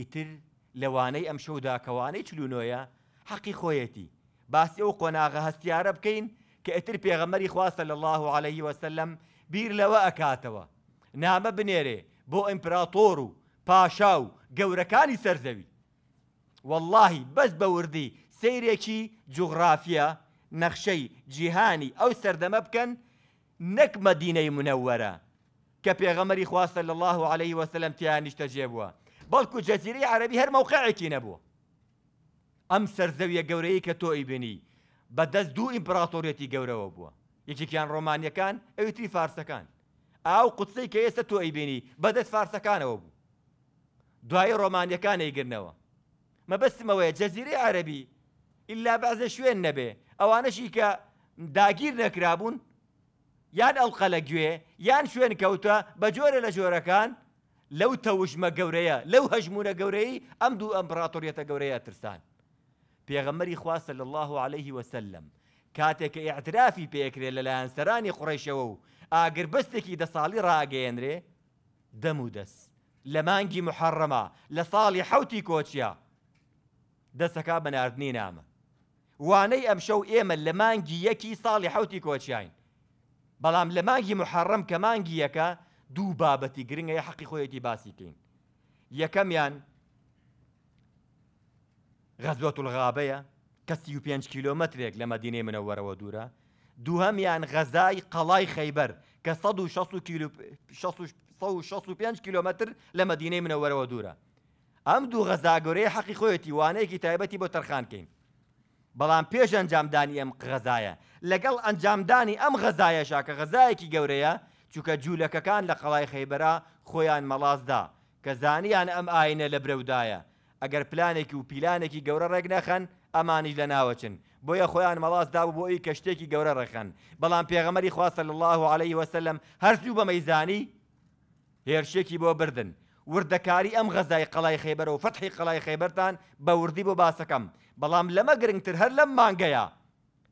ئیتر لەوانەی ئەم شەوداکەوانەی چلوونۆیە حەقی خۆیەتی باسی ئەو قۆناغە هەستیارە بکەین کە ئەتر پێغەمەری خواستە لە الله عليه وسلم بیر لەوە ئەکاتەوە نامە بنێرێ بۆ ئیمپراتۆر و پاشا و گەورەکانی سەرزەوی واللهی بەس بەوردی سیرێکی جوغرافیە نەخشەی جیهانی ئەو سەردەمە بکەن نەک مەدینەی منەوەرە کە پێغەمەری خواستە لە الله عليه وسلم تیانیشتە جێبووە بەڵکو جەزیری عربی هەر مەوقعێکی نەبوو ئەم سەرزەویە گەورەیە کە تۆ ئیبینی بەدەست دوو ئیمپراتۆریەتی گەورەوە بووە یەکێکیان ڕۆمانیەکان ئەوتری فارسەکان ئاو قوتسەی کە ئێستا تۆ ئەیبینی بەدەست فارسەکانەوە بوو دوای ڕۆمانیەکان ئەیگرنەوەە مەبەستمەوەی جەزیری عربی ئللا بەعزە شوێن نەبێ ئەوانەشی کە داگیر نەکرابوون یان ئەڵقە لە گوێ یان شوێن کەوتە بە جۆرە لە جۆرەکان لەو تەوژمە گەورەیە لەو هەژمونە گەورەی ئەم دوو ئەمپراتۆریەتە گەورەیە ترسان پێغەمەری خواستە لە الله عليه وسلم کاتێک کە ئاعترافی پێکرێت لەلایەن سەرانی قڕێشەوە و ئاگر بەستێکی دە ساڵی ڕاگەێنرێ دەم و دەست لە مانگی محەڕەمە لە ساڵی حوتی کۆچیا دەسەکە بەناردنی نامە وانەی ئەمشەو ئێمە لە مانگی یەکی ساڵی حوتی کۆچیین بەڵام لە مانگی محەڕەم کە مانگی یەکە دوو بابەتی گرنگە حەقی خۆیەتی باسیکەین یەکەمیان غەزوەت الغابەیە کە 5 کیلومترێک لە مەدینەی منەوەرەوە دوورە دووهەمیان غەزای قەڵای خەیبەر کە 5 کیلومتر لە مەدینەی منەوەرەوە دوورە ئەم دوو غەزاگەورەی حەقی خۆیەتی وانەیەکی تایبەتی بۆ تەرخانکەین بەڵام پێش ئەنجامدانی ئەم غەزایە لەگەڵ ئەنجامدانی ئەم غەزایەشا کە غەزایەکی گەورەیە چووکە جوولەکەکان لە قەڵای خەیبەرە خۆیان مەڵازدا کە زانیان ئەم ئاینە لە برەودایە ئەگەر پلانێکی و پیلانێکی گەورە ڕێک نەخەن ئەمانیش لە ناوەچن بۆیە خۆیان مەڵازدا بۆ ئەوی کە شتێکی گەورە ڕێخەن بەڵام پێغەمەری خواستە الله عليه وسلم هەرزوو بەمەیزانی هێرشێکی بۆ بردن وردەکاری ئەم غەزای قەڵای خێبەر و فتحی قەڵای خێبەرتان بە وردی بۆ باسەکەم بەڵام لەمە گرنگتر هەر لەم مانگەیە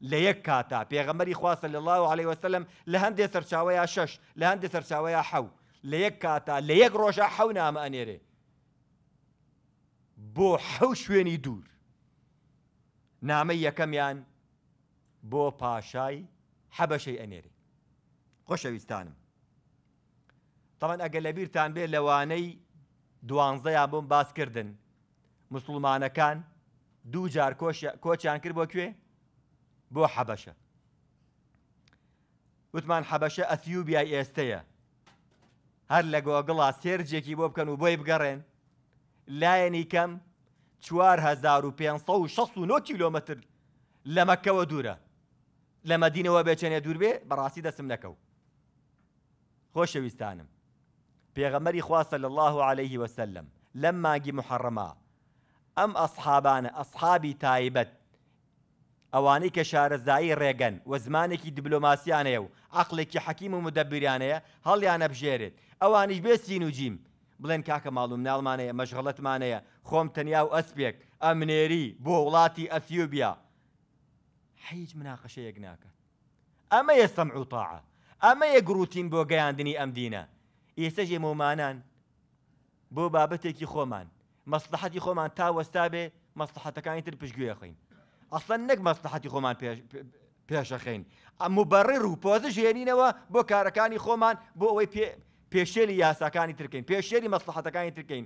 لە یەک کاتا پێغەمەری خواستە لە الله عليه وسلم لە هەندێ سەرچاوەیە شش لە هەندێ سەرچاوەیە حەو لە یەک کاتا لە یەک ڕۆژە حەو نامە ئەنێرێ بۆ حەو شوێنی دوور نامە یەکەمیان بۆ پاشای حەبەشەی ئەنێرێ خۆشەویستانم تەمان ئەگە لە بیرتان بێ لەوانەی دوانزەیان بۆم باسکردن مسلمانەکان دوو جار کۆچیان کرد بۆ کوێ بۆ حەبەشە وتمان حەبەشە ئەثیوبیا ئێستەیە هەر لە گۆگڵا سێرجێکی بۆ بکەن و بۆی بگەڕێن لایەنی کەم 4560 کیلومتر لە مەکەوە دوورە لە مەدینەوە بێچێنێ دوور بێ بەڕاستی دەسم نەکەو خۆشەویستانم پێغەمەری خواستە لە الله عليه وسلم لەم ماگی محەڕەما أم أصحابان ئەسحابی تایبەت ئەوانەی کە شارەزایی ڕێگەن و زمانێکی دیبلۆماسیانەیە و عقلێکی حەکیم و مدەبیرانەیە هەڵیانە بژێرێت ئەوانیش بێ سین و جیم بڵێن کاکە ماڵوم ناڵمانەیە مەشغڵەتمانەیە خۆم تەنیا و ئەسپێک ئەمنێری بۆ وڵاتی ئەفیوبیا هیچ مناقەشەیەک ناکە ئەمە ئێستەم عوتاعە ئەمە یە گروتین بۆ گەیاندنی ئەم دینە ئێستەژ ئێمەمانان بۆ بابەتێکی خۆمان مەسلحەتی خۆمان تا وەستا بێ مەسلحەتەکانی تر پشتگوێ خوین ئەسڵەن نەک مەستەحەتی خۆمان پێشەخین ئەموو بەڕێ و پۆزش هێنینەوە بۆ کارەکانی خۆمان بۆ ئەوەی پێشێلی یاساکانی ترکەین پێشێری مەستەحەتەکانی ترکەین.